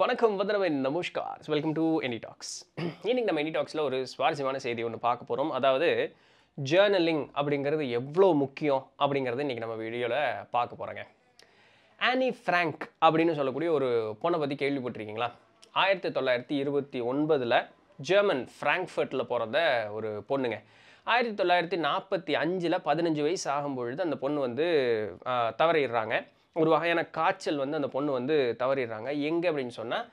வணக்கம் வந்தனவை நமஸ்கார் வெல்கம் டு எனி டாக்ஸ் இன்னைக்கு நம்ம எனி டாக்ஸில் ஒரு சுவாரஸ்யமான செய்தி ஒன்று பார்க்க போகிறோம் அதாவது ஜேர்னலிங் அப்படிங்கிறது எவ்வளோ முக்கியம் அப்படிங்கிறத இன்றைக்கி நம்ம வீடியோவில் பார்க்க போகிறோங்க ஆனி ஃப்ராங்க் அப்படின்னு சொல்லக்கூடிய ஒரு பொண்ணை பற்றி கேள்விப்பட்டிருக்கீங்களா ஆயிரத்தி தொள்ளாயிரத்தி இருபத்தி ஒன்பதில் ஜெர்மன் ஃப்ராங்க்ஃபர்ட்டில் பிறந்த ஒரு பொண்ணுங்க ஆயிரத்தி தொள்ளாயிரத்தி நாற்பத்தி அஞ்சில் பதினஞ்சு வயசு ஆகும்பொழுது அந்த பொண்ணு வந்து தவறிடுறாங்க ஒரு வகையான காய்ச்சல் வந்து அந்த பொண்ணு வந்து தவறிடுறாங்க எங்கே அப்படின்னு சொன்னால்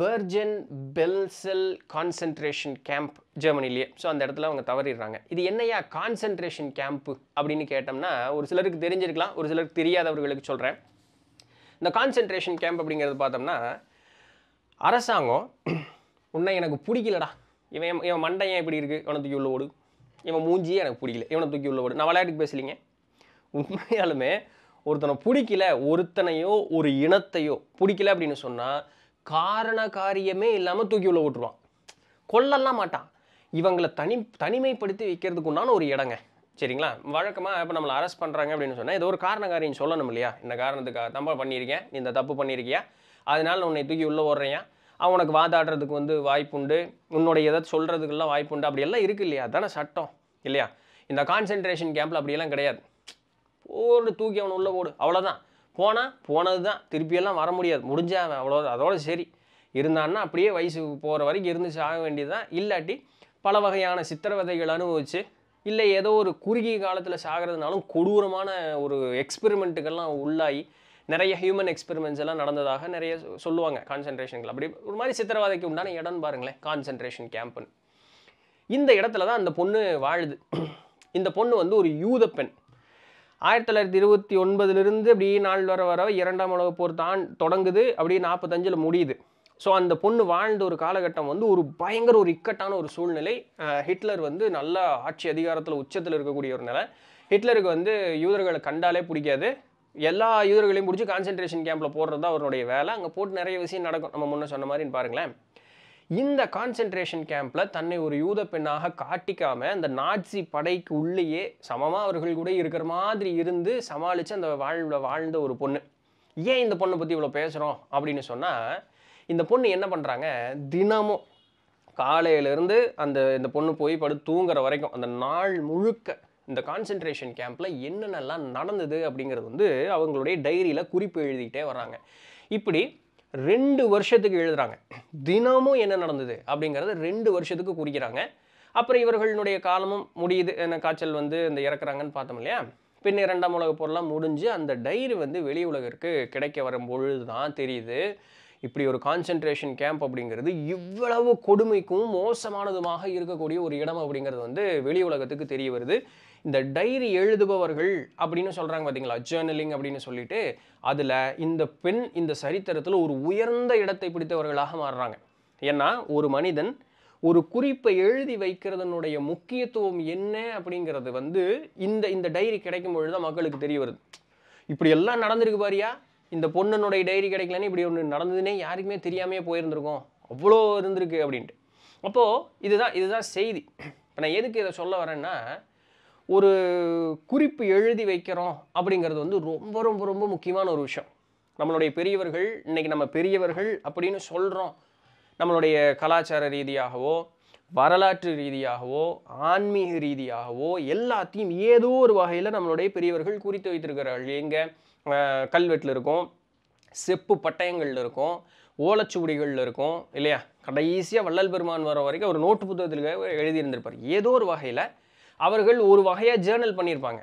பெர்ஜன் பெல்செல் கான்சன்ட்ரேஷன் கேம்ப் ஜெர்மனிலேயே ஸோ அந்த இடத்துல அவங்க தவறிடுறாங்க இது என்னையா கான்சன்ட்ரேஷன் கேம்ப்பு அப்படின்னு கேட்டோம்னா ஒரு சிலருக்கு தெரிஞ்சிருக்கலாம் ஒரு சிலருக்கு தெரியாதவர்களுக்கு சொல்கிறேன் இந்த கான்சன்ட்ரேஷன் கேம்ப் அப்படிங்கிறது பார்த்தோம்னா அரசாங்கம் உன்னை எனக்கு பிடிக்கலடா இவன் இவன் மண்டையன் இப்படி இருக்குது இவனை தூக்கி உள்ள ஓடு இவன் மூஞ்சியே எனக்கு பிடிக்கல இவனை தூக்கி உள்ள ஓடு நான் விளையாட்டுக்கு பேசலிங்க உண்மையாலுமே ஒருத்தனை பிடிக்கல ஒருத்தனையோ ஒரு இனத்தையோ பிடிக்கல அப்படின்னு சொன்னால் காரண காரியமே இல்லாமல் தூக்கி உள்ள விட்டுருவான் கொல்லலாம் மாட்டான் இவங்களை தனி தனிமைப்படுத்தி வைக்கிறதுக்கு உண்டான ஒரு இடங்க சரிங்களா வழக்கமாக இப்போ நம்மளை அரெஸ்ட் பண்ணுறாங்க அப்படின்னு சொன்னால் ஏதோ ஒரு காரண காரியம் சொல்லணும் இல்லையா இந்த காரணத்துக்காக தம்ப பண்ணியிருக்கேன் இந்த தப்பு பண்ணியிருக்கியா அதனால் உன்னை தூக்கி உள்ளே ஓடுறியா அவனுக்கு வாதாடுறதுக்கு வந்து வாய்ப்புண்டு உன்னுடைய எதாவது சொல்கிறதுக்கெல்லாம் வாய்ப்புண்டு அப்படியெல்லாம் இருக்குது இல்லையா அதான சட்டம் இல்லையா இந்த கான்சென்ட்ரேஷன் கேம்பில் அப்படியெல்லாம் கிடையாது ஒரு தூக்கி அவனை உள்ளே போடு அவ்வளோதான் போனால் போனது தான் திருப்பியெல்லாம் வர முடியாது முடிஞ்சா அவ்வளோ அதோட சரி இருந்தான்னா அப்படியே வயசு போகிற வரைக்கும் இருந்து சாக வேண்டியதுதான் இல்லாட்டி பல வகையான சித்திரவதைகள் அனுபவித்து இல்லை ஏதோ ஒரு குறுகிய காலத்தில் சாகிறதுனாலும் கொடூரமான ஒரு எக்ஸ்பெரிமெண்ட்டுக்கெல்லாம் உள்ளாகி நிறைய ஹியூமன் எக்ஸ்பெரிமெண்ட்ஸ் எல்லாம் நடந்ததாக நிறைய சொல்லுவாங்க கான்சன்ட்ரேஷன்கள் அப்படி ஒரு மாதிரி சித்திரவாதைக்கு உண்டான இடம் பாருங்களேன் கான்சன்ட்ரேஷன் கேம்ப்னு இந்த இடத்துல தான் அந்த பொண்ணு வாழுது இந்த பொண்ணு வந்து ஒரு யூத பெண் ஆயிரத்தி தொள்ளாயிரத்தி இருபத்தி ஒன்பதுலேருந்து அப்படியே நாள் வர வர இரண்டாம் உலக போர் தான் தொடங்குது அப்படியே நாற்பத்தஞ்சில் முடியுது ஸோ அந்த பொண்ணு வாழ்ந்த ஒரு காலகட்டம் வந்து ஒரு பயங்கர ஒரு இக்கட்டான ஒரு சூழ்நிலை ஹிட்லர் வந்து நல்லா ஆட்சி அதிகாரத்தில் உச்சத்தில் இருக்கக்கூடிய ஒரு நிலை ஹிட்லருக்கு வந்து யூதர்களை கண்டாலே பிடிக்காது எல்லா யூதர்களையும் பிடிச்சி கான்சன்ட்ரேஷன் கேம்பில் போடுறது தான் அவருடைய வேலை அங்கே போட்டு நிறைய விஷயம் நடக்கும் நம்ம முன்னே சொன்ன மாதிரின்னு பாருங்களேன் இந்த கான்சென்ட்ரேஷன் கேம்பில் தன்னை ஒரு யூத பெண்ணாக காட்டிக்காமல் அந்த நாட்சி படைக்கு உள்ளேயே சமமாக அவர்கள் கூட இருக்கிற மாதிரி இருந்து சமாளித்து அந்த வாழ்வில் வாழ்ந்த ஒரு பொண்ணு ஏன் இந்த பொண்ணை பற்றி இவ்வளோ பேசுகிறோம் அப்படின்னு சொன்னால் இந்த பொண்ணு என்ன பண்ணுறாங்க தினமும் காலையிலேருந்து அந்த இந்த பொண்ணு போய் படு தூங்குற வரைக்கும் அந்த நாள் முழுக்க இந்த கான்சென்ட்ரேஷன் கேம்பில் என்னென்னலாம் நடந்தது அப்படிங்கிறது வந்து அவங்களுடைய டைரியில் குறிப்பு எழுதிக்கிட்டே வராங்க இப்படி ரெண்டு வருஷத்துக்கு எழுதுகிறாங்க தினமும் என்ன நடந்தது அப்படிங்கிறது ரெண்டு வருஷத்துக்கு குறிக்கிறாங்க அப்புறம் இவர்களுடைய காலமும் முடியுது என்ன காய்ச்சல் வந்து இந்த இறக்குறாங்கன்னு பார்த்தோம் இல்லையா பின்ன இரண்டாம் உலக போரெலாம் முடிஞ்சு அந்த டைரி வந்து வெளி உலகிற்கு கிடைக்க வரும் பொழுது தான் தெரியுது இப்படி ஒரு கான்சென்ட்ரேஷன் கேம்ப் அப்படிங்கிறது இவ்வளவு கொடுமைக்கும் மோசமானதுமாக இருக்கக்கூடிய ஒரு இடம் அப்படிங்கிறது வந்து வெளி உலகத்துக்கு தெரிய வருது இந்த டைரி எழுதுபவர்கள் அப்படின்னு சொல்கிறாங்க பார்த்தீங்களா ஜேர்னலிங் அப்படின்னு சொல்லிட்டு அதில் இந்த பெண் இந்த சரித்திரத்தில் ஒரு உயர்ந்த இடத்தை பிடித்தவர்களாக மாறுறாங்க ஏன்னா ஒரு மனிதன் ஒரு குறிப்பை எழுதி வைக்கிறதனுடைய முக்கியத்துவம் என்ன அப்படிங்கிறது வந்து இந்த இந்த டைரி கிடைக்கும் பொழுது தான் மக்களுக்கு தெரிய வருது இப்படி எல்லாம் நடந்திருக்கு பாரியா இந்த பொண்ணுனுடைய டைரி கிடைக்கலன்னு இப்படி ஒன்று நடந்ததுன்னே யாருக்குமே தெரியாமே போயிருந்திருக்கோம் அவ்வளோ இருந்திருக்கு அப்படின்ட்டு அப்போது இதுதான் இதுதான் செய்தி இப்போ நான் எதுக்கு இதை சொல்ல வரேன்னா ஒரு குறிப்பு எழுதி வைக்கிறோம் அப்படிங்கிறது வந்து ரொம்ப ரொம்ப ரொம்ப முக்கியமான ஒரு விஷயம் நம்மளுடைய பெரியவர்கள் இன்றைக்கி நம்ம பெரியவர்கள் அப்படின்னு சொல்கிறோம் நம்மளுடைய கலாச்சார ரீதியாகவோ வரலாற்று ரீதியாகவோ ஆன்மீக ரீதியாகவோ எல்லாத்தையும் ஏதோ ஒரு வகையில் நம்மளுடைய பெரியவர்கள் குறித்து வைத்திருக்கிறார்கள் எங்கே கல்வெட்டில் இருக்கும் செப்பு பட்டயங்களில் இருக்கும் ஓலச்சுவடிகளில் இருக்கும் இல்லையா கடைசியாக வள்ளல் பெருமான் வர வரைக்கும் ஒரு நோட்டு புத்தகத்தில் எழுதியிருந்திருப்பார் ஏதோ ஒரு வகையில் அவர்கள் ஒரு வகையாக ஜேர்னல் பண்ணியிருப்பாங்க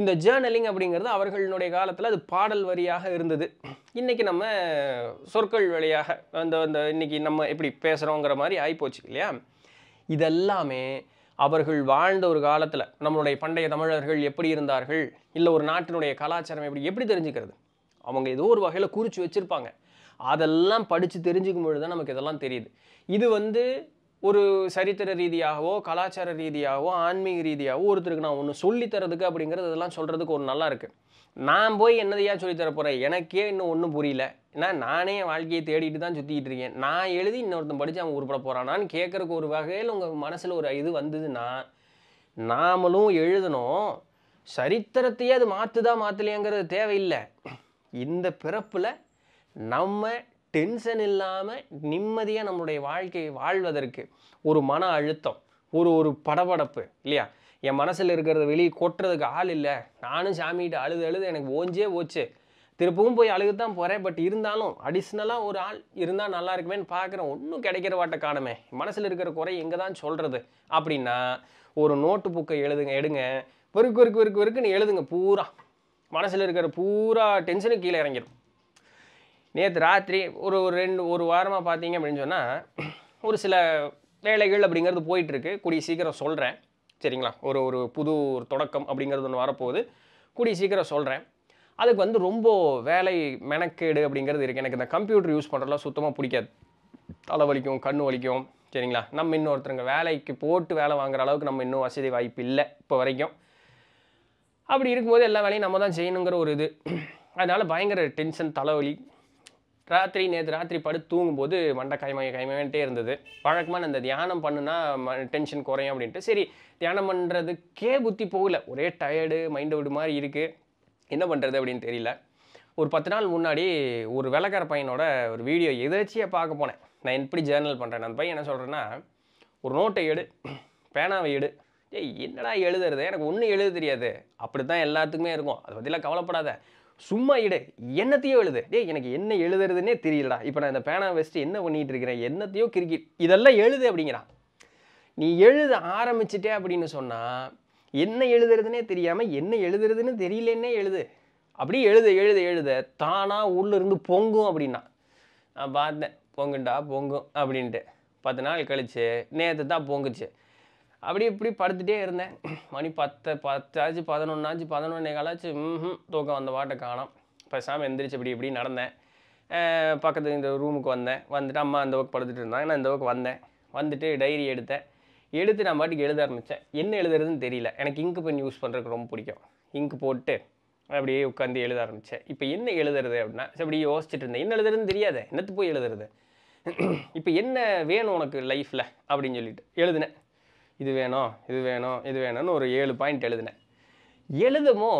இந்த ஜேர்னலிங் அப்படிங்கிறது அவர்களுடைய காலத்தில் அது பாடல் வரியாக இருந்தது இன்றைக்கி நம்ம சொற்கள் வழியாக அந்த அந்த இன்றைக்கி நம்ம எப்படி பேசுகிறோங்கிற மாதிரி ஆகிப்போச்சு இல்லையா இதெல்லாமே அவர்கள் வாழ்ந்த ஒரு காலத்தில் நம்மளுடைய பண்டைய தமிழர்கள் எப்படி இருந்தார்கள் இல்லை ஒரு நாட்டினுடைய கலாச்சாரம் எப்படி எப்படி தெரிஞ்சுக்கிறது அவங்க ஏதோ ஒரு வகையில் குறித்து வச்சுருப்பாங்க அதெல்லாம் படித்து தெரிஞ்சுக்கும் பொழுது தான் நமக்கு இதெல்லாம் தெரியுது இது வந்து ஒரு சரித்திர ரீதியாகவோ கலாச்சார ரீதியாகவோ ஆன்மீக ரீதியாகவோ ஒருத்தருக்கு நான் ஒன்று சொல்லித்தரதுக்கு அப்படிங்கிறது இதெல்லாம் சொல்கிறதுக்கு ஒரு நல்லா இருக்குது நான் போய் என்னதையா சொல்லித்தர போகிறேன் எனக்கே இன்னும் ஒன்றும் புரியல ஏன்னா நானே என் வாழ்க்கையை தேடிட்டு தான் சுற்றிக்கிட்டு இருக்கேன் நான் எழுதி இன்னொருத்தன் படித்து அவன் உருப்பட போகிறானான்னு கேட்குறக்கு ஒரு வகையில் உங்கள் மனசில் ஒரு இது வந்ததுன்னா நாமளும் எழுதணும் சரித்திரத்தையே அது மாற்று தான் மாற்றலையேங்கிறது தேவையில்லை இந்த பிறப்பில் நம்ம டென்ஷன் இல்லாமல் நிம்மதியாக நம்மளுடைய வாழ்க்கையை வாழ்வதற்கு ஒரு மன அழுத்தம் ஒரு ஒரு படபடப்பு இல்லையா என் மனசில் இருக்கிறத வெளியே கொட்டுறதுக்கு ஆள் இல்லை நானும் சாமிகிட்ட அழுது அழுது எனக்கு ஓஞ்சே போச்சு திருப்பவும் போய் அழுகு தான் போகிறேன் பட் இருந்தாலும் அடிஷ்னலாக ஒரு ஆள் இருந்தால் நல்லா இருக்குமேன்னு பார்க்குறேன் ஒன்றும் கிடைக்கிற வாட்ட காணுமே மனசில் இருக்கிற குறை எங்கே தான் சொல்கிறது அப்படின்னா ஒரு நோட்டு புக்கை எழுதுங்க எடுங்க வெறுக்கு வெறுக்கு வெறுக்கு வெறுக்குன்னு எழுதுங்க பூரா மனசில் இருக்கிற பூரா டென்ஷனுக்கு கீழே இறங்கிடும் நேற்று ராத்திரி ஒரு ஒரு ரெண்டு ஒரு வாரமாக பார்த்தீங்க அப்படின்னு சொன்னால் ஒரு சில வேலைகள் அப்படிங்கிறது போயிட்டுருக்கு கூடிய சீக்கிரம் சொல்கிறேன் சரிங்களா ஒரு ஒரு புது ஒரு தொடக்கம் அப்படிங்கிறது ஒன்று வரப்போகுது கூடிய சீக்கிரம் சொல்கிறேன் அதுக்கு வந்து ரொம்ப வேலை மெனக்கேடு அப்படிங்கிறது இருக்குது எனக்கு இந்த கம்ப்யூட்டர் யூஸ் பண்ணுறதுலாம் சுத்தமாக பிடிக்காது தலை வலிக்கும் கண் வலிக்கும் சரிங்களா நம்ம இன்னொருத்தருங்க வேலைக்கு போட்டு வேலை வாங்குற அளவுக்கு நம்ம இன்னும் வசதி வாய்ப்பு இல்லை இப்போ வரைக்கும் அப்படி இருக்கும்போது எல்லா வேலையும் நம்ம தான் செய்யணுங்கிற ஒரு இது அதனால் பயங்கர டென்ஷன் தலைவலி ராத்திரி நேற்று ராத்திரி படுத்து தூங்கும்போது மண்டை கைமய கைமாயிட்டே இருந்தது வழக்கமாக அந்த தியானம் பண்ணுனா டென்ஷன் குறையும் அப்படின்ட்டு சரி தியானம் பண்ணுறதுக்கே புத்தி போகல ஒரே டயர்டு மைண்டு விடு மாதிரி இருக்குது என்ன பண்ணுறது அப்படின்னு தெரியல ஒரு பத்து நாள் முன்னாடி ஒரு வேலைக்கார பையனோட ஒரு வீடியோ எதாச்சியாக பார்க்க போனேன் நான் எப்படி ஜேர்னல் பண்ணுறேன் அந்த பையன் என்ன சொல்கிறேன்னா ஒரு நோட்டை எடு பேனாவை எடு ஏய் என்னடா எழுதுறது எனக்கு ஒன்றும் எழுத தெரியாது அப்படி தான் எல்லாத்துக்குமே இருக்கும் அதை பற்றிலாம் கவலைப்படாத சும்மா இடு என்னத்தையோ எழுது ஏ எனக்கு என்ன எழுதுறதுன்னே தெரியலடா இப்போ நான் இந்த பேனா வச்சுட்டு என்ன பண்ணிட்டு இருக்கிறேன் என்னத்தையோ கிரிக்கெட் இதெல்லாம் எழுது அப்படிங்கிறான் நீ எழுத ஆரம்பிச்சிட்டே அப்படின்னு சொன்னால் என்ன எழுதுறதுனே தெரியாமல் என்ன எழுதுறதுன்னு தெரியலன்னே எழுது அப்படியே எழுத எழுத எழுத தானாக உள்ளிருந்து பொங்கும் அப்படின்னா நான் பார்த்தேன் பொங்குண்டா பொங்கும் அப்படின்ட்டு பத்து நாள் கழிச்சு நேற்று தான் பொங்குச்சு அப்படி இப்படி படுத்துகிட்டே இருந்தேன் மணி பத்து பத்தாச்சு பதினொன்றாச்சு பதினொன்னே காலாச்சு ம் தூக்கம் வந்த பாட்டை காணும் பேசாமல் எந்திரிச்சு இப்படி இப்படி நடந்தேன் பக்கத்து இந்த ரூமுக்கு வந்தேன் வந்துட்டு அம்மா அந்த பக்கம் படுத்துட்டு இருந்தாங்க நான் இந்த பக்கம் வந்தேன் வந்துட்டு டைரி எடுத்தேன் எடுத்து நான் பாட்டுக்கு எழுத ஆரம்பித்தேன் என்ன எழுதுறதுன்னு தெரியல எனக்கு இங்கு பென் யூஸ் பண்ணுறதுக்கு ரொம்ப பிடிக்கும் இங்கு போட்டு அப்படியே உட்காந்து எழுத ஆரம்பித்தேன் இப்போ என்ன எழுதுறது அப்படின்னா அப்படி யோசிச்சுட்டு இருந்தேன் என்ன எழுதுறதுன்னு தெரியாது என்னத்து போய் எழுதுறது இப்போ என்ன வேணும் உனக்கு லைஃப்பில் அப்படின்னு சொல்லிட்டு எழுதினேன் இது வேணும் இது வேணும் இது வேணும்னு ஒரு ஏழு பாயிண்ட் எழுதினேன் எழுதமோ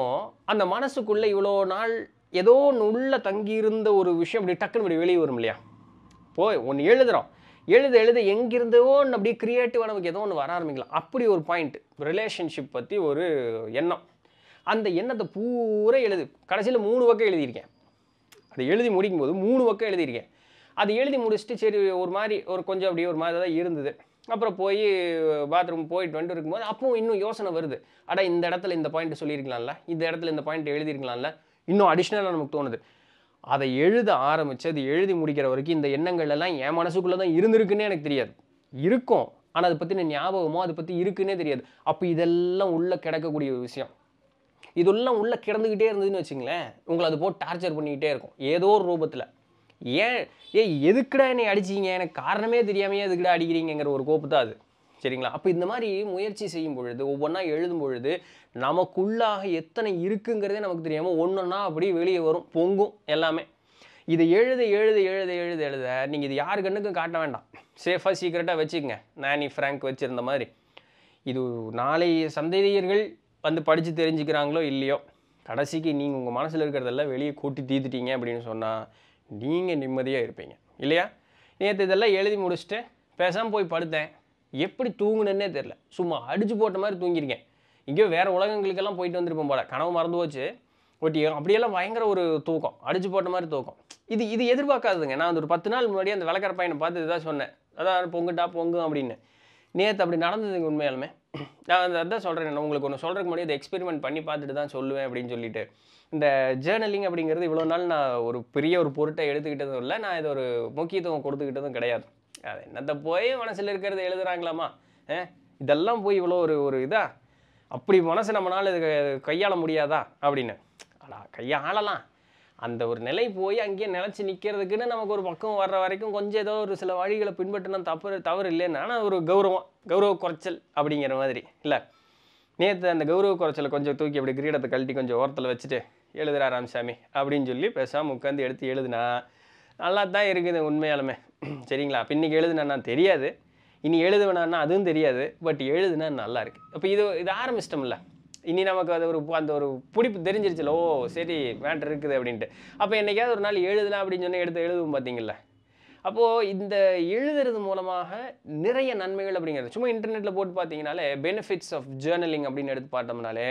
அந்த மனசுக்குள்ளே இவ்வளோ நாள் ஏதோ ஒன்று உள்ளே தங்கியிருந்த ஒரு விஷயம் அப்படி டக்குன்னு இப்படி வெளியே வரும் இல்லையா போய் ஒன்று எழுதுகிறோம் எழுத எழுத எங்கிருந்தோ ஒன்று அப்படியே கிரியேட்டிவாக நமக்கு ஏதோ ஒன்று வர ஆரம்பிக்கலாம் அப்படி ஒரு பாயிண்ட் ரிலேஷன்ஷிப் பற்றி ஒரு எண்ணம் அந்த எண்ணத்தை பூரா எழுது கடைசியில் மூணு பக்கம் எழுதியிருக்கேன் அதை எழுதி முடிக்கும்போது மூணு பக்கம் எழுதியிருக்கேன் அதை எழுதி முடிச்சுட்டு சரி ஒரு மாதிரி ஒரு கொஞ்சம் அப்படியே ஒரு மாதிரி தான் இருந்தது அப்புறம் போய் பாத்ரூம் போயிட்டு வந்து இருக்கும்போது அப்பவும் இன்னும் யோசனை வருது அடா இந்த இடத்துல இந்த பாயிண்ட் சொல்லியிருக்கலாம்ல இந்த இடத்துல இந்த பாயிண்ட் எழுதியிருக்கலாம்ல இன்னும் அடிஷ்னலாக நமக்கு தோணுது அதை எழுத ஆரம்பித்து அது எழுதி முடிக்கிற வரைக்கும் இந்த எண்ணங்கள் எல்லாம் என் மனசுக்குள்ளே தான் இருந்திருக்குன்னே எனக்கு தெரியாது இருக்கும் ஆனால் அதை பற்றின ஞாபகமோ அதை பற்றி இருக்குன்னே தெரியாது அப்போ இதெல்லாம் உள்ளே கிடக்கக்கூடிய ஒரு விஷயம் இதெல்லாம் உள்ளே கிடந்துக்கிட்டே இருந்ததுன்னு வச்சுங்களேன் உங்களை அது போட்டு டார்ச்சர் பண்ணிக்கிட்டே இருக்கும் ஏதோ ஒரு ரூபத்தில் ஏன் ஏ எதுக்குடா என்னை அடிச்சிங்க எனக்கு காரணமே தெரியாமையே எதுக்குடா அடிக்கிறீங்கிற ஒரு கோப்பு தான் அது சரிங்களா அப்போ இந்த மாதிரி முயற்சி செய்யும் பொழுது ஒவ்வொன்றா எழுதும் பொழுது நமக்குள்ளாக எத்தனை இருக்குங்கிறதே நமக்கு தெரியாமல் ஒன்றுன்னா அப்படியே வெளியே வரும் பொங்கும் எல்லாமே இதை எழுத எழுத எழுத எழுத எழுத நீங்கள் இது யார் கண்ணுக்கும் காட்ட வேண்டாம் சேஃபாக சீக்கிரட்டாக வச்சுக்கோங்க நானி ஃப்ராங்க் வச்சுருந்த மாதிரி இது நாளை சந்ததியர்கள் வந்து படித்து தெரிஞ்சுக்கிறாங்களோ இல்லையோ கடைசிக்கு நீங்கள் உங்கள் மனசில் இருக்கிறதெல்லாம் வெளியே கூட்டி தீர்த்துட்டீங்க அப்படின்னு சொன்னால் நீங்கள் நிம்மதியாக இருப்பீங்க இல்லையா நேற்று இதெல்லாம் எழுதி முடிச்சுட்டு பேசாமல் போய் படுத்தேன் எப்படி தூங்கினே தெரில சும்மா அடிச்சு போட்ட மாதிரி தூங்கியிருக்கேன் இங்கேயோ வேறு உலகங்களுக்கெல்லாம் போயிட்டு வந்திருப்போம் போல கனவு மறந்து போச்சு ஒட்டி அப்படியெல்லாம் பயங்கர ஒரு தூக்கம் அடிச்சு போட்ட மாதிரி தூக்கம் இது இது எதிர்பார்க்காதுங்க நான் அந்த ஒரு பத்து நாள் முன்னாடி அந்த விளக்கிற பையனை பார்த்து இதான் சொன்னேன் அதான் பொங்குட்டா பொங்கும் அப்படின்னு நேற்று அப்படி நடந்தது உண்மையாலுமே நான் அந்த அதான் சொல்கிறேன் உங்களுக்கு ஒன்று சொல்கிறதுக்கு முடியாது எக்ஸ்பெரிமெண்ட் பண்ணி பார்த்துட்டு தான் சொல்லுவேன் அப்படின்னு சொல்லிட்டு இந்த ஜேர்னலிங் அப்படிங்கிறது இவ்வளோ நாள் நான் ஒரு பெரிய ஒரு பொருட்டை எடுத்துக்கிட்டதும் இல்லை நான் இதை ஒரு முக்கியத்துவம் கொடுத்துக்கிட்டதும் கிடையாது அது என்னத்தை போய் மனசில் இருக்கிறது எழுதுகிறாங்களாமா இதெல்லாம் போய் இவ்வளோ ஒரு ஒரு இதாக அப்படி மனசு நம்மளால் இது கையாள முடியாதா அப்படின்னு ஆனால் கையாளலாம் அந்த ஒரு நிலை போய் அங்கேயே நிலச்சி நிற்கிறதுக்குன்னு நமக்கு ஒரு பக்கம் வர்ற வரைக்கும் கொஞ்சம் ஏதோ ஒரு சில வழிகளை பின்பற்றினா தப்பு தவறு இல்லைன்னா ஆனால் ஒரு கௌரவம் கௌரவ குறைச்சல் அப்படிங்கிற மாதிரி இல்லை நேற்று அந்த கௌரவ குறைச்சலை கொஞ்சம் தூக்கி அப்படி கிரீடத்தை கழட்டி கொஞ்சம் ஓரத்தில் வச்சுட்டு எழுதுறா ராமசாமி அப்படின்னு சொல்லி பேசாமல் உட்காந்து எடுத்து எழுதுனா நல்லா தான் இருக்குது உண்மையாலுமே சரிங்களா அப்போ இன்றைக்கி எழுதுனா தெரியாது இனி வேணான்னா அதுவும் தெரியாது பட் எழுதுனா நல்லாயிருக்கு அப்போ இது இது ஆரம்பிச்சிட்டோம்ல இனி நமக்கு அது ஒரு அந்த ஒரு பிடிப்பு தெரிஞ்சிருச்சுல ஓ சரி வேண்ட் இருக்குது அப்படின்ட்டு அப்போ என்னைக்காவது ஒரு நாள் எழுதலாம் அப்படின்னு சொன்னால் எடுத்து எழுதுவோம் பார்த்தீங்களா அப்போது இந்த எழுதுறது மூலமாக நிறைய நன்மைகள் அப்படிங்கிறது சும்மா இன்டர்நெட்டில் போட்டு பார்த்தீங்கனாலே பெனிஃபிட்ஸ் ஆஃப் ஜேர்னலிங் அப்படின்னு எடுத்து பார்த்தோம்னாலே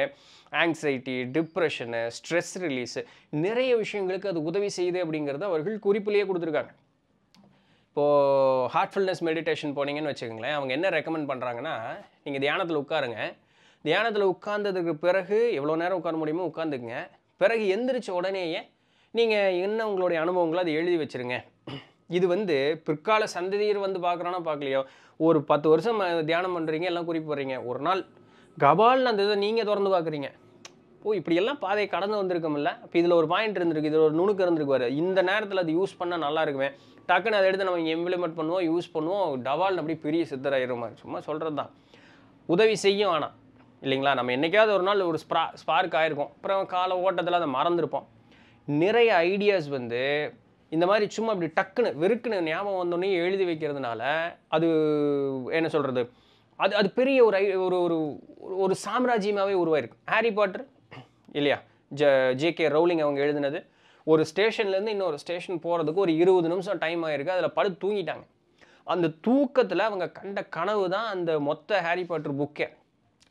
ஆங்ஸைட்டி டிப்ரெஷனு ஸ்ட்ரெஸ் ரிலீஸு நிறைய விஷயங்களுக்கு அது உதவி செய்யுது அப்படிங்கிறத அவர்கள் குறிப்பிலேயே கொடுத்துருக்காங்க இப்போது ஹார்ட்ஃபுல்னஸ் மெடிடேஷன் போனீங்கன்னு வச்சுக்கோங்களேன் அவங்க என்ன ரெக்கமெண்ட் பண்ணுறாங்கன்னா நீங்கள் தியானத்தில் உட்காருங்க தியானத்தில் உட்கார்ந்ததுக்கு பிறகு எவ்வளோ நேரம் உட்கார முடியுமோ உட்காந்துக்குங்க பிறகு எந்திரிச்ச உடனேயே நீங்கள் என்ன உங்களுடைய அனுபவங்களை அதை எழுதி வச்சுருங்க இது வந்து பிற்கால சந்ததியர் வந்து பார்க்குறோன்னா பார்க்கலையோ ஒரு பத்து வருஷம் தியானம் பண்ணுறீங்க எல்லாம் குறிப்பு போகிறீங்க ஒரு நாள் கபால்னு அந்த இதை நீங்கள் திறந்து பார்க்குறீங்க ஓ இப்படியெல்லாம் பாதையை கடந்து வந்திருக்கோம்ல இப்போ இதில் ஒரு பாயிண்ட் இருந்திருக்கு இதில் ஒரு நுணுக்கு இருந்திருக்குவார் இந்த நேரத்தில் அது யூஸ் பண்ணால் நல்லா இருக்குமே டக்குன்னு அதை எடுத்து நம்ம இம்ப்ளிமெண்ட் பண்ணுவோம் யூஸ் பண்ணுவோம் டவால்னு அப்படி பெரிய சித்தராயிரும் சும்மா சொல்கிறது தான் உதவி செய்யும் ஆனால் இல்லைங்களா நம்ம என்றைக்காவது ஒரு நாள் ஒரு ஸ்ப்ரா ஸ்பார்க் ஆகிருக்கும் அப்புறம் கால ஓட்டத்தில் அதை மறந்துருப்போம் நிறைய ஐடியாஸ் வந்து இந்த மாதிரி சும்மா இப்படி டக்குன்னு வெறுக்குன்னு ஞாபகம் வந்தோடனே எழுதி வைக்கிறதுனால அது என்ன சொல்கிறது அது அது பெரிய ஒரு ஒரு ஒரு ஒரு சாம்ராஜ்யமாகவே உருவாயிருக்கு ஹாரி பாட்டர் இல்லையா ஜ ஜேகே ரவுலிங் அவங்க எழுதினது ஒரு ஸ்டேஷன்லேருந்து இன்னொரு ஸ்டேஷன் போகிறதுக்கு ஒரு இருபது நிமிஷம் டைம் ஆகிருக்கு அதில் படு தூங்கிட்டாங்க அந்த தூக்கத்தில் அவங்க கண்ட கனவு தான் அந்த மொத்த ஹாரி பாட்டர் புக்கே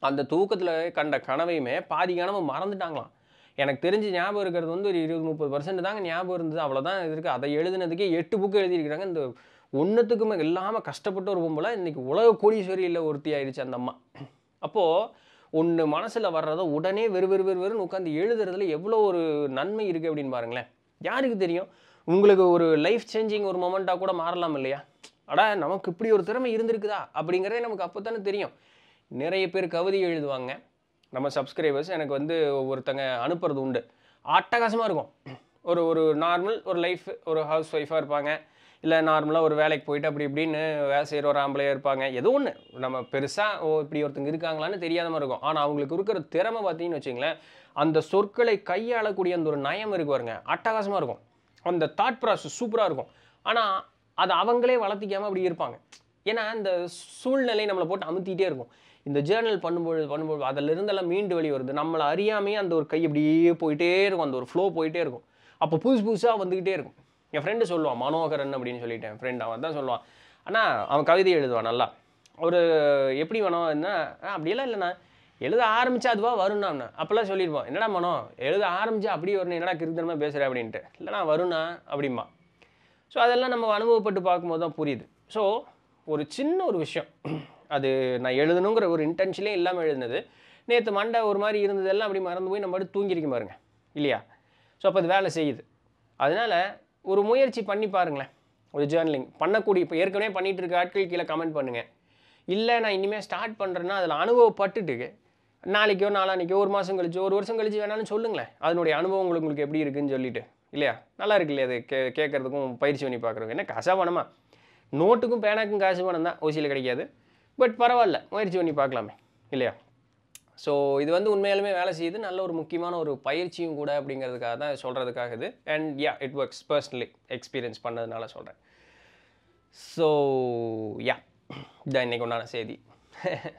அந்த தூக்கத்தில் கண்ட கனவையுமே பாதி கனவு மறந்துட்டாங்களாம் எனக்கு தெரிஞ்சு ஞாபகம் இருக்கிறது வந்து ஒரு இருபது முப்பது பர்சன்ட் தாங்க ஞாபகம் இருந்தது அவ்வளோதான் இருக்குது அதை எழுதுனதுக்கே எட்டு புக்கு எழுதியிருக்கிறாங்க இந்த ஒன்றுத்துக்குமே இல்லாமல் கஷ்டப்பட்டு ஒரு பொம்பளை இன்றைக்கி உலக கோடீஸ்வரியில் ஒருத்தி ஆயிடுச்சு அந்த அம்மா அப்போது ஒன்று மனசில் வர்றத உடனே வெறு வெறு வெறு வெறுன்னு உட்காந்து எழுதுறதுல எவ்வளோ ஒரு நன்மை இருக்குது அப்படின்னு பாருங்களேன் யாருக்கு தெரியும் உங்களுக்கு ஒரு லைஃப் சேஞ்சிங் ஒரு மொமெண்ட்டாக கூட மாறலாம் இல்லையா அடா நமக்கு இப்படி ஒரு திறமை இருந்திருக்குதா அப்படிங்கிறதே நமக்கு அப்போ தானே தெரியும் நிறைய பேர் கவிதை எழுதுவாங்க நம்ம சப்ஸ்கிரைபர்ஸ் எனக்கு வந்து ஒருத்தங்க அனுப்புறது உண்டு அட்டகாசமாக இருக்கும் ஒரு ஒரு நார்மல் ஒரு லைஃப் ஒரு ஹவுஸ் ஒய்ஃபாக இருப்பாங்க இல்லை நார்மலாக ஒரு வேலைக்கு போயிட்டு அப்படி இப்படின்னு வேலை செய்கிற ஒரு ஆம்பளையாக இருப்பாங்க ஏதோ ஒன்று நம்ம பெருசாக ஓ இப்படி ஒருத்தங்க இருக்காங்களான்னு தெரியாத மாதிரி இருக்கும் ஆனால் அவங்களுக்கு இருக்கிற திறமை பார்த்தீங்கன்னு வச்சிங்களேன் அந்த சொற்களை கையாளக்கூடிய அந்த ஒரு நயம் இருக்கு பாருங்க அட்டகாசமாக இருக்கும் அந்த தாட் ப்ராசஸ் சூப்பராக இருக்கும் ஆனால் அதை அவங்களே வளர்த்திக்காமல் அப்படி இருப்பாங்க ஏன்னா இந்த சூழ்நிலை நம்மளை போட்டு அமுத்திக்கிட்டே இருக்கும் இந்த ஜேர்னல் பண்ணும்பொழுது பண்ணும்போது அதில் இருந்தெல்லாம் மீண்டு வெளியே வருது நம்மளை அறியாமையே அந்த ஒரு கை அப்படியே போயிட்டே இருக்கும் அந்த ஒரு ஃப்ளோ போயிட்டே இருக்கும் அப்போ புதுசு புதுசாக வந்துக்கிட்டே இருக்கும் என் ஃப்ரெண்டு சொல்லுவான் மனோகரன் அப்படின்னு சொல்லிட்டேன் ஃப்ரெண்ட் அவன் தான் சொல்லுவான் ஆனால் அவன் கவிதை எழுதுவான் நல்லா ஒரு எப்படி வேணும் என்ன அப்படியெல்லாம் இல்லைண்ணா எழுத ஆரம்பிச்சா அதுவாக வரும்னா அப்போல்லாம் சொல்லிடுவோம் என்னடா மனோ எழுத ஆரம்பிச்சா அப்படியே வரணும் என்னடா கிருத்தனமாக பேசுகிறேன் அப்படின்ட்டு இல்லைனா வருண்ணா அப்படிம்பா ஸோ அதெல்லாம் நம்ம அனுபவப்பட்டு பார்க்கும்போது தான் புரியுது ஸோ ஒரு சின்ன ஒரு விஷயம் அது நான் எழுதணுங்கிற ஒரு இன்டென்ஷனே இல்லாமல் எழுதுனது நேற்று மண்டை ஒரு மாதிரி இருந்ததெல்லாம் அப்படி மறந்து போய் நம்ம தூங்கியிருக்க பாருங்க இல்லையா ஸோ அப்போ அது வேலை செய்யுது அதனால் ஒரு முயற்சி பண்ணி பாருங்களேன் ஒரு ஜேர்னலிங் பண்ணக்கூடிய இப்போ ஏற்கனவே பண்ணிகிட்டு இருக்க ஆட்கள் கீழே கமெண்ட் பண்ணுங்கள் இல்லை நான் இனிமேல் ஸ்டார்ட் பண்ணுறேன்னா அதில் அனுபவப்பட்டுட்டு நாளைக்கோ நாளானிக்கோ ஒரு மாதம் கழிச்சு ஒரு வருஷம் கழிச்சு வேணாலும் சொல்லுங்களேன் அதனுடைய அனுபவம் உங்களுக்கு உங்களுக்கு எப்படி இருக்குன்னு சொல்லிட்டு இல்லையா நல்லா இருக்கு இல்லையா அது கே கேட்குறதுக்கும் பயிற்சி பண்ணி பார்க்குறவங்க என்ன காசாக பணமா நோட்டுக்கும் பேனாக்கும் காசு பணம் தான் ஓசியில் கிடைக்காது பட் பரவாயில்ல முயற்சி பண்ணி பார்க்கலாமே இல்லையா ஸோ இது வந்து உண்மையாலுமே வேலை செய்யுது நல்ல ஒரு முக்கியமான ஒரு பயிற்சியும் கூட அப்படிங்கிறதுக்காக தான் சொல்கிறதுக்காக இது and yeah it works personally experience பண்ணதுனால சொல்கிறேன் ஸோ யா இதான் இன்றைக்கி உண்டான செய்தி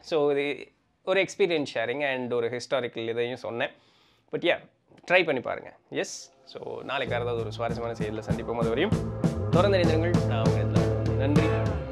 ஸோ இது ஒரு எக்ஸ்பீரியன்ஸ் ஷேரிங் அண்ட் ஒரு ஹிஸ்டாரிக்கல் இதையும் சொன்னேன் பட் யா ட்ரை பண்ணி பாருங்கள் எஸ் ஸோ நாளைக்கு ஏதாவது ஒரு சுவாரஸ்யமான செய்தியில் சந்திப்போம் அது வரையும் தொடர்ந்து இணைந்திருங்கள் நான் நன்றி